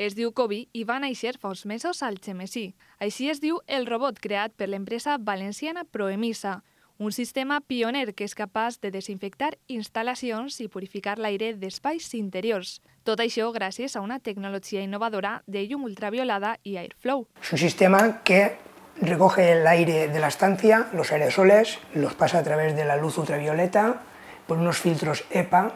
Es diu Kobi i va néixer fa uns mesos al Xemessí. Així es diu el robot creat per empresa valenciana Proemisa, un sistema pioner que es capaz de desinfectar instalaciones y purificar l'aire d'espais interiors. Tot això gràcies a una tecnologia innovadora de llum ultraviolada i airflow. Es un sistema que recoge el aire de la estancia, los aerosoles, los pasa a través de la luz ultravioleta por unos filtros EPA,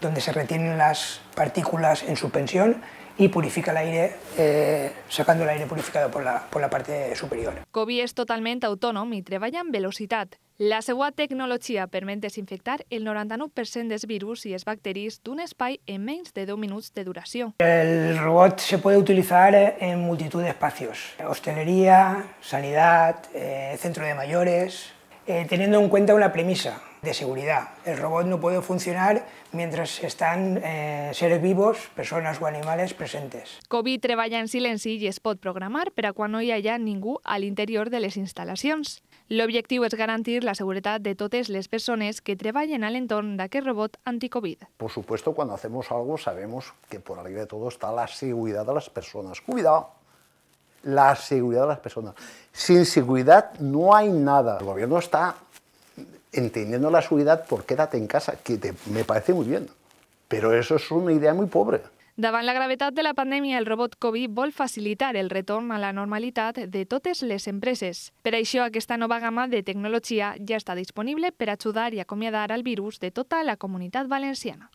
donde se retienen las partículas en suspensión y purifica el aire, eh, sacando el aire purificado por la, por la parte superior. Covi es totalment autònom i treballa en velocitat. La seva tecnologia permet desinfectar el 99% dels virus i els bacteris d'un espai en menys de 10 minuts de duració. El robot se puede utilizar en multitud de espacios. Hostelería, sanidad, eh, centro de mayores, Eh, teniendo en cuenta una premisa de seguridad. El robot no puede funcionar mientras están eh, seres vivos, personas o animales presentes. Covid trabaja en silencio y es programar pero cuando no haya ninguno al interior de de instalaciones. El objetivo es garantir la seguridad de totes las personas que al entorno de aquel robot anticovid. Por supuesto, cuando hacemos algo sabemos que por arriba de todo está la seguridad de las personas. Cuidado, la seguridad de las personas. Sin seguridad no hay nada. El gobierno está entendiendo la seguridad por quédate en casa, que me parece muy bien, pero eso es una idea muy pobre. Daban la gravedad de la pandemia, el robot Covid vol facilitar el retorno a la normalidad de totes les empreses. Per això, esta nueva gama de tecnología ya está disponible para ajudar y acomiadar al virus de toda la comunidad valenciana.